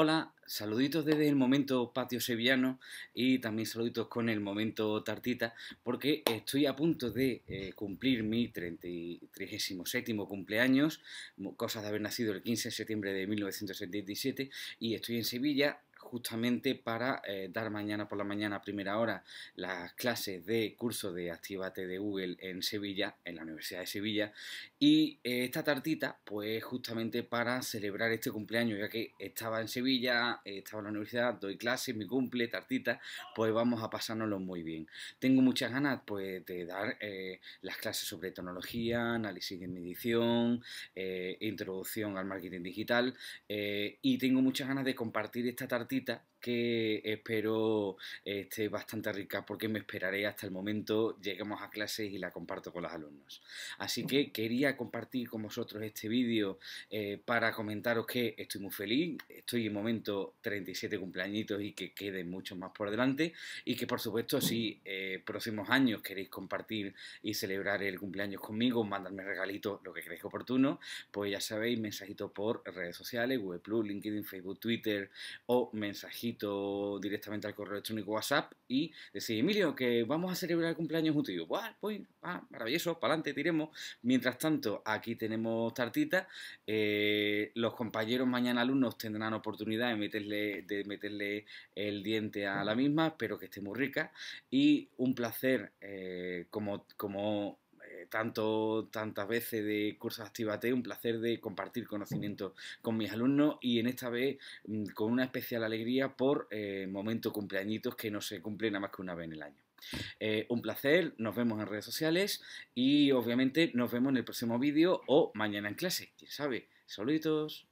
Hola, saluditos desde el momento patio sevillano y también saluditos con el momento tartita, porque estoy a punto de eh, cumplir mi 37 cumpleaños, cosas de haber nacido el 15 de septiembre de 1977, y estoy en Sevilla justamente para eh, dar mañana por la mañana a primera hora las clases de curso de Actívate de Google en Sevilla, en la Universidad de Sevilla. Y eh, esta tartita, pues justamente para celebrar este cumpleaños, ya que estaba en Sevilla, eh, estaba en la universidad, doy clases, mi cumple, tartita, pues vamos a pasárnoslo muy bien. Tengo muchas ganas pues de dar las clases sobre tecnología, análisis de medición, introducción al marketing digital y tengo muchas ganas de compartir esta tartita que espero esté bastante rica porque me esperaré hasta el momento lleguemos a clases y la comparto con los alumnos. Así que quería compartir con vosotros este vídeo eh, para comentaros que estoy muy feliz, estoy en momento 37 cumpleañitos y que queden muchos más por delante y que por supuesto si eh, próximos años queréis compartir y celebrar el cumpleaños conmigo, mandarme regalitos, lo que creéis oportuno, pues ya sabéis, mensajito por redes sociales, Google+, LinkedIn, Facebook, Twitter o me mensajito directamente al correo electrónico WhatsApp y decir, Emilio, que vamos a celebrar el cumpleaños juntos. ¡Buah! Pues, maravilloso, para adelante, tiremos. Mientras tanto, aquí tenemos tartita. Eh, los compañeros mañana alumnos tendrán oportunidad de meterle, de meterle el diente a la misma. Espero que esté muy rica. Y un placer, eh, como, como tanto, tantas veces de cursos Actívate, un placer de compartir conocimiento con mis alumnos y en esta vez mm, con una especial alegría por eh, momentos cumpleañitos que no se cumplen nada más que una vez en el año. Eh, un placer, nos vemos en redes sociales y obviamente nos vemos en el próximo vídeo o mañana en clase, quién sabe. Saluditos.